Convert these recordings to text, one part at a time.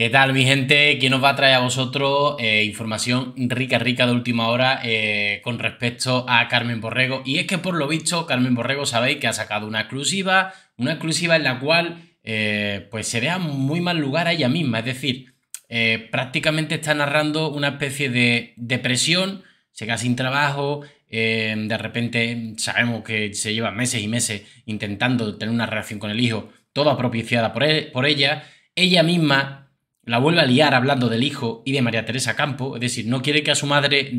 ¿Qué tal, mi gente? ¿Quién nos va a traer a vosotros eh, información rica, rica de última hora eh, con respecto a Carmen Borrego? Y es que por lo visto, Carmen Borrego, sabéis que ha sacado una exclusiva, una exclusiva en la cual eh, pues se vea muy mal lugar a ella misma. Es decir, prácticamente está narrando una especie de depresión, se queda sin trabajo, de repente sabemos que se lleva meses y meses intentando tener una relación con el hijo, toda propiciada por, él, por ella. Ella misma la vuelve a liar hablando del hijo y de María Teresa Campo, es decir, no quiere que a su madre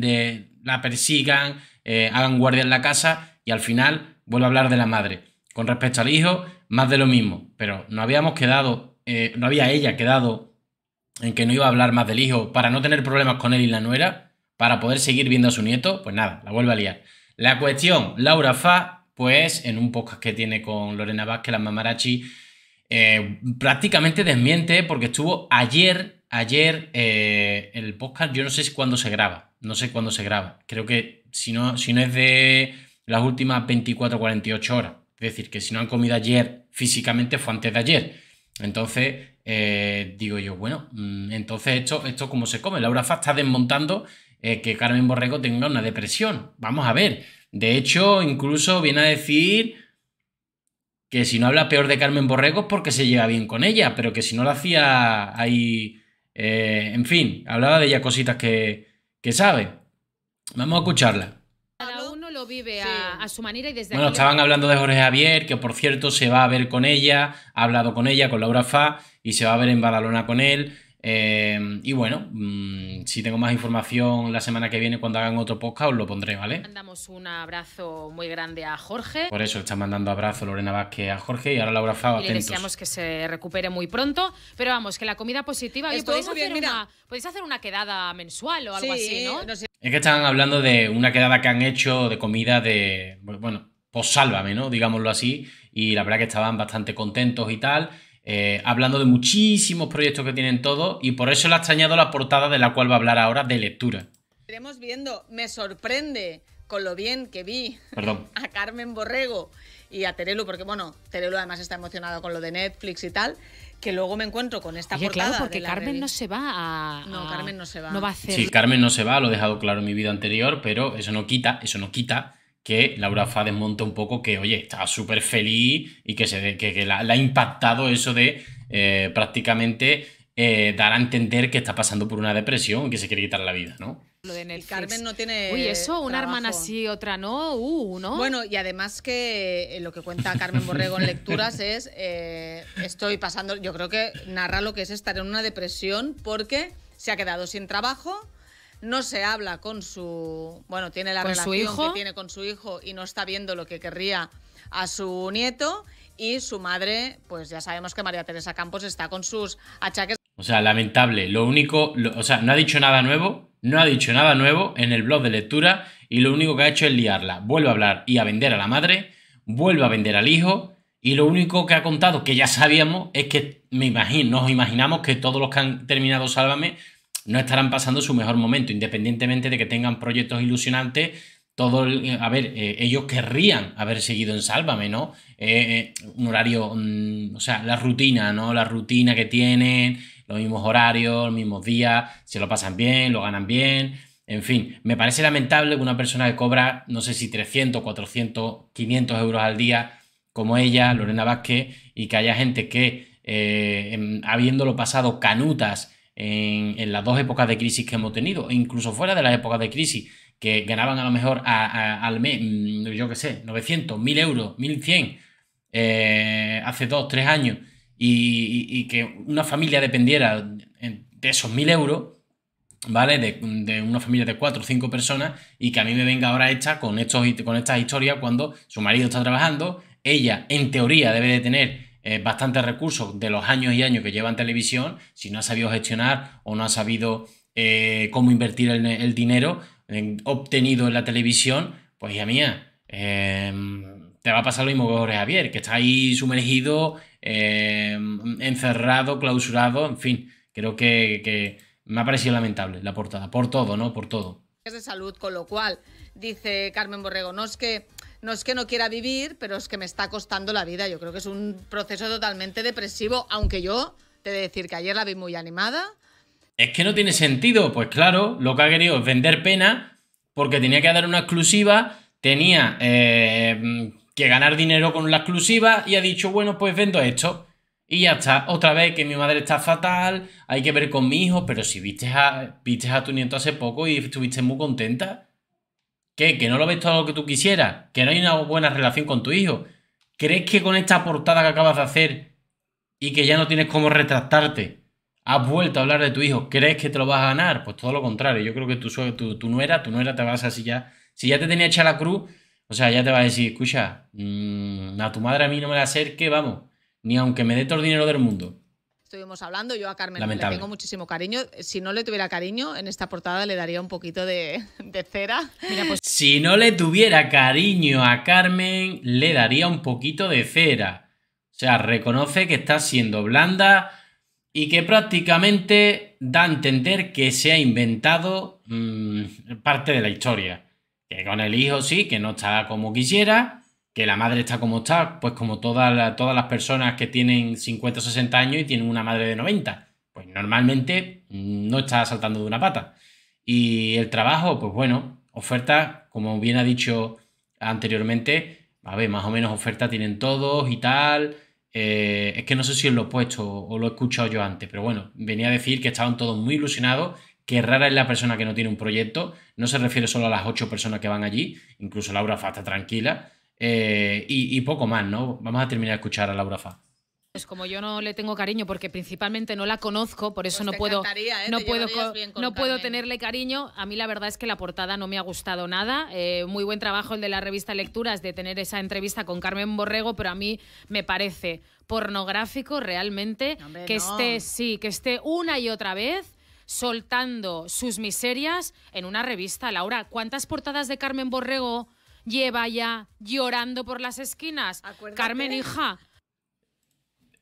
la persigan, eh, hagan guardia en la casa y al final vuelve a hablar de la madre. Con respecto al hijo, más de lo mismo, pero no habíamos quedado, eh, no había ella quedado en que no iba a hablar más del hijo para no tener problemas con él y la nuera, para poder seguir viendo a su nieto, pues nada, la vuelve a liar. La cuestión, Laura Fa, pues en un podcast que tiene con Lorena Vázquez, la mamarachi, eh, prácticamente desmiente porque estuvo ayer, ayer eh, el podcast, yo no sé si cuándo se graba, no sé cuándo se graba, creo que si no, si no es de las últimas 24, 48 horas, es decir, que si no han comido ayer físicamente fue antes de ayer. Entonces, eh, digo yo, bueno, mm, entonces esto, esto cómo se come. Laura Fa está desmontando que Carmen Borrego tenga una depresión. Vamos a ver. De hecho, incluso viene a decir que si no habla peor de Carmen Borrego porque se llega bien con ella, pero que si no la hacía ahí, eh, en fin, hablaba de ella cositas que, que sabe. Vamos a escucharla. Cada uno lo vive a, su manera y desde Bueno, estaban hablando de Jorge Javier, que por cierto se va a ver con ella, ha hablado con ella, con Laura Fa, y se va a ver en Badalona con él. Em, y bueno, mm, si tengo más información la semana que viene cuando hagan otro podcast os lo pondré, ¿vale? Mandamos un abrazo muy grande a Jorge. Por eso le están mandando abrazo Lorena Vázquez a Jorge y ahora Laura Fava. Y le deseamos que se recupere muy pronto. Pero vamos, que la comida positiva. podéis, hacer una, quedada mensual o algo así, ¿no? Es que estaban hablando de una quedada que han hecho de comida de. Bueno, pues sálvame, ¿no? Digámoslo así. Y la verdad que estaban bastante contentos y tal. Eh, hablando de muchísimos proyectos que tienen todos y por eso le ha extrañado la portada de la cual va a hablar ahora de lectura. Iremos viendo, me sorprende con lo bien que vi a Carmen Borrego y a Terelu, porque bueno, Terelu además está emocionado con lo de Netflix y tal, que luego me encuentro con esta portada. Claro, porque Carmen no se va a. No, Carmen no se va. a hacer... Sí, Carmen no se va, lo he dejado claro en mi vida anterior, pero eso no quita, eso no quita que Laura Fá desmonta un poco que, oye, está súper feliz y que, se que, la, ha impactado eso de eh, prácticamente eh, dar a entender que está pasando por una depresión y que se quiere quitar la vida, ¿no? Lo de el Carmen no tiene. Uy, eso, una hermana sí, otra no, uh, ¿no? Bueno, y además que eh, lo que cuenta Carmen Borrego en lecturas es: estoy pasando, yo creo que narra lo que es estar en una depresión porque se ha quedado sin trabajo, no se habla con su, bueno, tiene la relación que tiene con su hijo y no está viendo lo que querría a su nieto y su madre, pues ya sabemos que María Teresa Campos está con sus achaques. O sea, lamentable. Lo único, o sea, no ha dicho nada nuevo, no ha dicho nada nuevo en el blog de lectura y lo único que ha hecho es liarla. Vuelve a hablar y a vender a la madre, vuelve a vender al hijo y lo único que ha contado, que ya sabíamos, es que me imagino, nos imaginamos que todos los que han terminado Sálvame no estarán pasando su mejor momento, independientemente de que tengan proyectos ilusionantes. Todo eh, a ver, eh, ellos querrían haber seguido en Sálvame, ¿no? Eh, un horario, mm, o sea, la rutina, ¿no? La rutina que tienen, los mismos horarios, los mismos días, se lo pasan bien, lo ganan bien. En fin, me parece lamentable que una persona que cobra, no sé si 300, 400, 500 euros al día, como ella, Lorena Vázquez, y que haya gente que, em, habiéndolo pasado canutas, en, las dos épocas de crisis que hemos tenido, e incluso fuera de las épocas de crisis, que ganaban a lo mejor al mes, mm, yo qué sé, 900, 1000 euros, 1100, eh, hace dos, tres años, y, que una familia dependiera de esos 1000 euros, ¿vale? De, una familia de cuatro o cinco personas, y que a mí me venga ahora hecha con, estos, con estas historias cuando su marido está trabajando, ella en teoría debe de tener bastante eh, bastantes recursos de los años y años que lleva en televisión, si no ha sabido gestionar o no ha sabido eh, cómo invertir el, dinero obtenido en la televisión, pues ya mía, em, te va a pasar lo mismo que Javier, que está ahí sumergido, em, encerrado, clausurado, en fin, creo que, que me ha parecido lamentable la portada, por todo, ¿no? Por todo. Es de salud, con lo cual, dice Carmen Borrego, no es que no es que no quiera vivir, pero es que me está costando la vida. Yo creo que es un proceso totalmente depresivo, aunque yo te he de decir que ayer la vi muy animada. Es que no tiene sentido, pues claro, lo que ha querido es vender pena porque tenía que dar una exclusiva, tenía eh, que ganar dinero con la exclusiva y ha dicho, bueno, pues vendo esto. Y ya está, otra vez que mi madre está fatal, hay que ver con mi hijo, pero si viste viste a tu nieto hace poco y estuviste muy contenta, ¿Qué? ¿Que no lo ves todo lo que tú quisieras? ¿Que no hay una buena relación con tu hijo? ¿Crees que con esta portada que acabas de hacer y que ya no tienes cómo retractarte, has vuelto a hablar de tu hijo? ¿Crees que te lo vas a ganar? Pues todo lo contrario. Yo creo que tu, tu, tu nuera, tu nuera te vas así ya. Si ya te tenía hecha la cruz, o sea, ya te va a decir, escucha, mm, a tu madre a mí no me la acerque, vamos, ni aunque me dé todo el dinero del mundo estuvimos hablando. Yo a Carmen le tengo muchísimo cariño. Si no le tuviera cariño, en esta portada le daría un poquito de, cera. Pues si no le tuviera cariño a Carmen, le daría un poquito de cera. O sea, reconoce que está siendo blanda y que prácticamente da a entender que se ha inventado mm, parte de la historia. Que con el hijo sí, que no está como quisiera, que la madre está como está, pues como todas todas las personas que tienen 50 o 60 años y tienen una madre de 90, pues normalmente mm, no está saltando de una pata. Y el trabajo, pues bueno, oferta, como bien ha dicho anteriormente, a ver, más o menos oferta tienen todos y tal. Eh, es que no sé si os lo he puesto o lo he escuchado yo antes, pero bueno, venía a decir que estaban todos muy ilusionados, que rara es la persona que no tiene un proyecto, no se refiere solo a las ocho personas que van allí, incluso Laura Fa está tranquila, eh, y, poco más, ¿no? Vamos a terminar de escuchar a Laura Fa. Es como yo no le tengo cariño porque principalmente no la conozco, por eso pues ¿eh? no, puedo, no, puedo, no puedo tenerle cariño. A mí la verdad es que la portada no me ha gustado nada. Eh, muy buen trabajo el de la revista Lecturas de tener esa entrevista con Carmen Borrego, pero a mí me parece pornográfico realmente que esté sí, que esté una y otra vez soltando sus miserias en una revista. Laura, ¿cuántas portadas de Carmen Borrego? lleva ya llorando por las esquinas. Carmen, hija.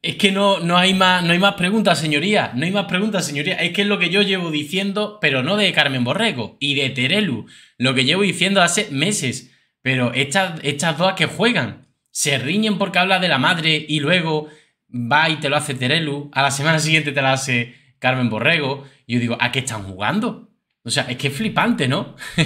Es que no, no, hay más, no hay más preguntas, señoría. No hay más preguntas, señoría. Es que es lo que yo llevo diciendo, pero no de Carmen Borrego y de Terelu. Lo que llevo diciendo hace meses. Pero estas, estas dos que juegan se riñen porque habla de la madre y luego va y te lo hace Terelu. A la semana siguiente te la hace Carmen Borrego. Y yo digo, ¿a qué están jugando? O sea, es que es flipante, ¿no?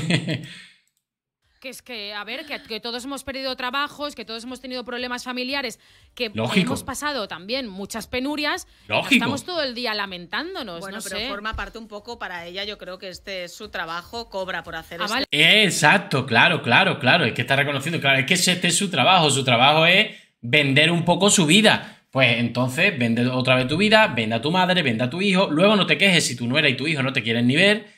que es que, a ver, que, todos hemos perdido trabajos, que todos hemos tenido problemas familiares, que hemos pasado también muchas penurias, estamos todo el día lamentándonos. Bueno, pero forma parte un poco para ella, yo creo que este es su trabajo, cobra por hacer ah, Exacto, claro, claro, claro, es que está reconociendo, claro, es que este es su trabajo, su trabajo es vender un poco su vida. Pues entonces vende otra vez tu vida, vende a tu madre, vende a tu hijo, luego no te quejes si tu nuera y tu hijo no te quieren ni ver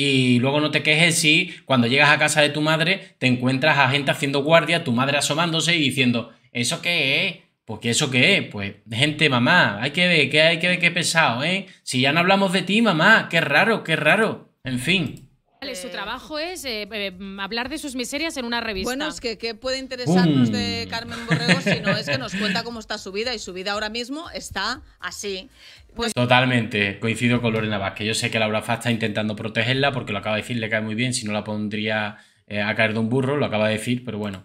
y luego no te quejes si cuando llegas a casa de tu madre te encuentras a gente haciendo guardia, tu madre asomándose y diciendo, ¿eso qué es? Pues ¿qué eso qué es? Pues gente, mamá, hay que ver, que hay que ver qué pesado, ¿eh? Si ya no hablamos de ti, mamá, qué raro, qué raro. En fin. Su eh, trabajo es eh, eh, mm, hablar de sus miserias en una revista. Bueno, es que ¿qué puede interesarnos de Carmen Borrego si no es que nos cuenta cómo está su vida? Y su vida ahora mismo está así. Pues Totalmente, coincido con Lorena Vázquez. Yo sé que Laura Faz está intentando protegerla porque lo acaba de decir, le cae muy bien, si no la pondría a caer de un burro, lo acaba de decir, pero bueno,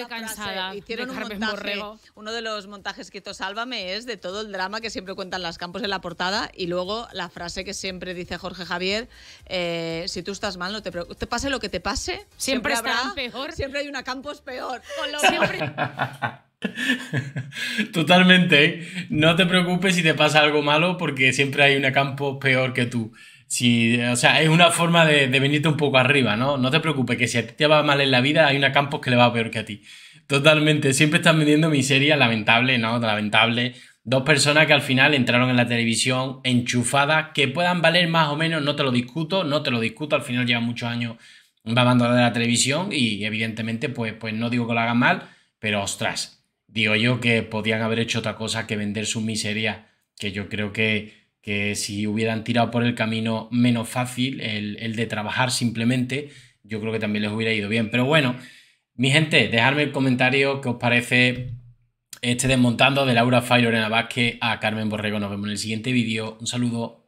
estoy cansada. Hicieron un Uno de los montajes que hizo Sálvame es de todo el drama que siempre cuentan las campos en la portada y luego la frase que siempre dice Jorge Javier: eh, si tú estás mal, no te preocupes. Te pase lo que te pase, siempre, habrá, Siempre hay una campos peor. Totalmente. ¿eh? No te preocupes si te pasa algo malo porque siempre hay una campos peor que tú sí o sea, es una forma de, venirte un poco arriba, ¿no? No te preocupes, que si a ti te va mal en la vida, hay una campos que le va peor que a ti. Totalmente, siempre están vendiendo miseria, lamentable, ¿no? Lamentable. Dos personas que al final entraron en la televisión enchufadas, que puedan valer más o menos, no te lo discuto, no te lo discuto, al final lleva muchos años de la televisión y evidentemente, pues, pues no digo que lo hagan mal, pero ostras, digo yo que podían haber hecho otra cosa que vender su miseria, que yo creo que que si hubieran tirado por el camino menos fácil, el, de trabajar simplemente, yo creo que también les hubiera ido bien. Pero bueno, mi gente, dejadme el comentario que os parece este desmontando de Laura la Vázquez a Carmen Borrego. Nos vemos en el siguiente vídeo. Un saludo.